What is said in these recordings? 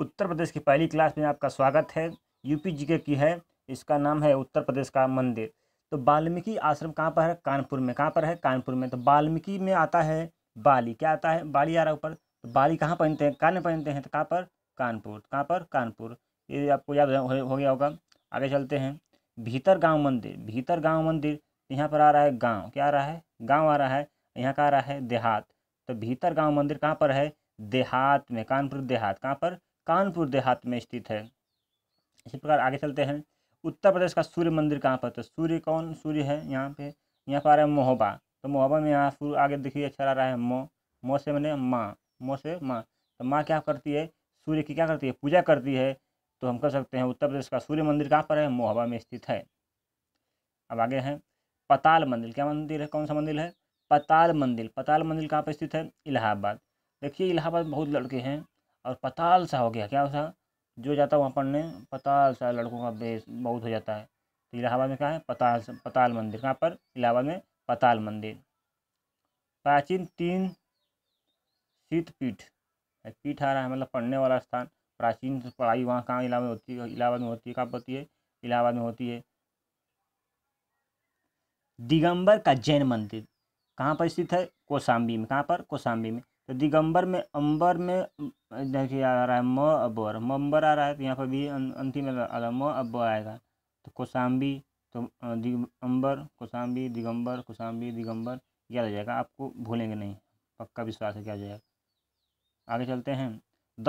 उत्तर प्रदेश की पहली क्लास में आपका स्वागत है यूपी जीके की है इसका नाम है उत्तर प्रदेश का मंदिर तो बाल्मीकि आश्रम कहाँ पर है कानपुर में कहाँ पर है कानपुर में तो बाल्मीकि में आता है बाली क्या आता है बाली आ रहा ऊपर तो बाली कहाँ पहनते हैं कान में पहनते हैं तो कहाँ पर कानपुर कहाँ पर कानपुर ये आपको याद हो गया होगा आगे चलते हैं भीतर गाँव मंदिर भीतर गाँव मंदिर यहाँ पर आ रहा है गाँव क्या आ रहा है गाँव आ रहा है यहाँ का आ रहा है देहात तो भीतर गाँव मंदिर कहाँ पर है देहात में कानपुर देहात कहाँ पर कानपुर देहात में स्थित है इसी प्रकार आगे चलते हैं उत्तर प्रदेश का सूर्य मंदिर कहाँ पर तो सूर्य कौन सूर्य है यहाँ पे यहाँ पर आ रहा है मोहबा तो मोहबा में यहाँ सूर्य आगे देखिए अच्छा आ रहा है मो मो से मैंने माँ मो से माँ तो माँ क्या करती है सूर्य की क्या करती है पूजा करती है तो हम कह सकते हैं उत्तर प्रदेश का सूर्य मंदिर कहाँ पर है मोहबा में स्थित है अब आगे हैं पताल मंदिर क्या मंदिर है कौन सा मंदिर है पताल मंदिर पताल मंदिर कहाँ पर स्थित है इलाहाबाद देखिए इलाहाबाद बहुत लड़के हैं और पताल सा हो गया क्या उसका जो जाता है वहाँ पढ़ने पताल सा लड़कों का बेस बहुत हो जाता है तो इलाहाबाद में क्या है पताल पताल मंदिर कहाँ पर इलाहाबाद में पताल मंदिर प्राचीन तीन शीतपीठ पीठ आ रहा है मतलब पढ़ने वाला स्थान प्राचीन तो पढ़ाई वहाँ कहाँ इलाहाबाद होती है इलाहाबाद में होती है कहाँ होती है इलाहाबाद में होती है दिगंबर का जैन मंदिर कहाँ पर स्थित है कोसाम्बी में कहाँ पर कोसाम्बी में तो दिगंबर में अंबर में देखिए आ रहा है म अबर मंबर आ रहा है तो यहाँ पर भी अं, अंतिम आ रहा है म अब आएगा तो कोसाम्बी तो अंबर कोसाम्बी दिगंबर कोसाम्बी दिगंबर याद हो जाएगा आपको भूलेंगे नहीं पक्का विश्वास है क्या जाएगा आगे चलते हैं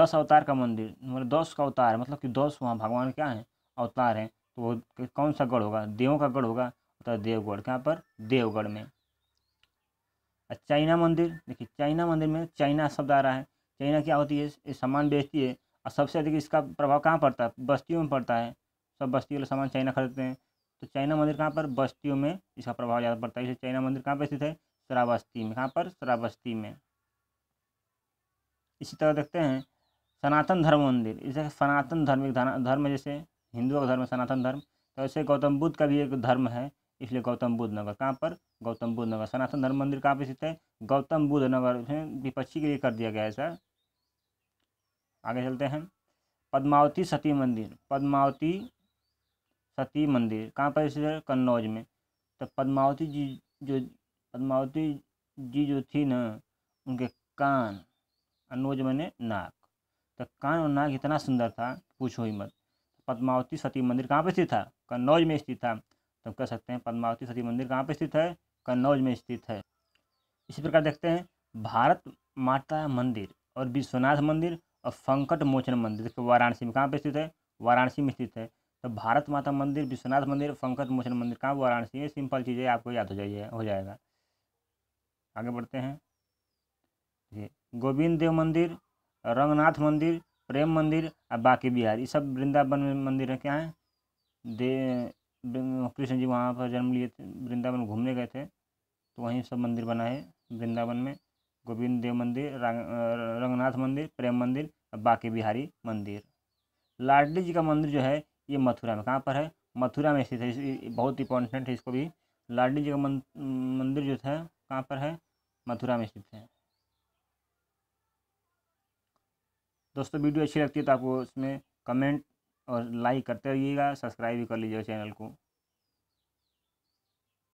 दस अवतार का मंदिर मतलब दस का अवतार मतलब कि दस वहाँ भगवान क्या है अवतार हैं तो वो कौन सा गढ़ होगा देवों का गढ़ होगा तो देवगढ़ कहाँ पर देवगढ़ में चाइना मंदिर देखिए चाइना मंदिर में चाइना शब्द आ रहा है चाइना क्या होती है सामान बेचती है और सबसे अधिक इसका प्रभाव कहाँ पड़ता है बस्तियों में पड़ता है सब बस्ती वाले सामान चाइना खरीदते हैं तो चाइना मंदिर कहाँ पर बस्तियों में इसका प्रभाव ज़्यादा पड़ता है इसलिए चाइना मंदिर कहाँ पर स्थित है श्रावस्ती में कहाँ पर श्रावस्ती में इसी तरह देखते हैं सनातन धर्म मंदिर इसे सनातन धर्म धर्म जैसे हिंदुओं का धर्म सनातन धर्म तो ऐसे गौतम बुद्ध का भी एक धर्म है इसलिए गौतम बुद्ध नगर कहाँ पर गौतम बुद्ध नगर सनातन धर्म मंदिर कहाँ पर स्थित है गौतम बुद्ध नगर विपक्षी के लिए कर दिया गया है सर आगे चलते हैं पद्मावती सती मंदिर पद्मावती सती मंदिर कहाँ पर स्थित है कन्नौज में तो पद्मावती जी जो पद्मावती जी जो थी ना उनके कान कन्नौज मैंने नाक तो कान और नाक इतना सुंदर था पूछो ही मत पद्मावती सती मंदिर कहाँ पर स्थित था कन्नौज में स्थित था तब कह सकते हैं पद्मावती सती मंदिर कहाँ पर स्थित है कन्नौज में स्थित है इसी प्रकार देखते हैं भारत माता मंदिर और विश्वनाथ मंदिर और संकट मोचन मंदिर देखो वाराणसी में कहाँ पर स्थित है वाराणसी में स्थित है तो भारत माता मंदिर विश्वनाथ मंदिर संकट मोचन मंदिर कहाँ वाराणसी है सिंपल चीज़ें आपको याद हो जाइए हो जाएगा आगे बढ़ते हैं ये गोविंद देव मंदिर रंगनाथ मंदिर प्रेम मंदिर और बाकी बिहार ये सब वृंदावन मंदिर है क्या है कृष्ण जी वहाँ पर जन्म लिए थे वृंदावन घूमने गए थे तो वहीं सब मंदिर बना है वृंदावन में गोविंद देव मंदिर रंगनाथ मंदिर प्रेम मंदिर और बाकी बिहारी मंदिर लाडली जी का मंदिर जो है ये मथुरा में कहाँ पर है मथुरा में स्थित है बहुत इंपॉर्टेंट है इसको भी लाडली जी का मंदिर जो था कहाँ पर है मथुरा में स्थित है दोस्तों वीडियो अच्छी लगती है तो आपको उसमें कमेंट और लाइक करते रहिएगा सब्सक्राइब भी कर लीजिएगा चैनल को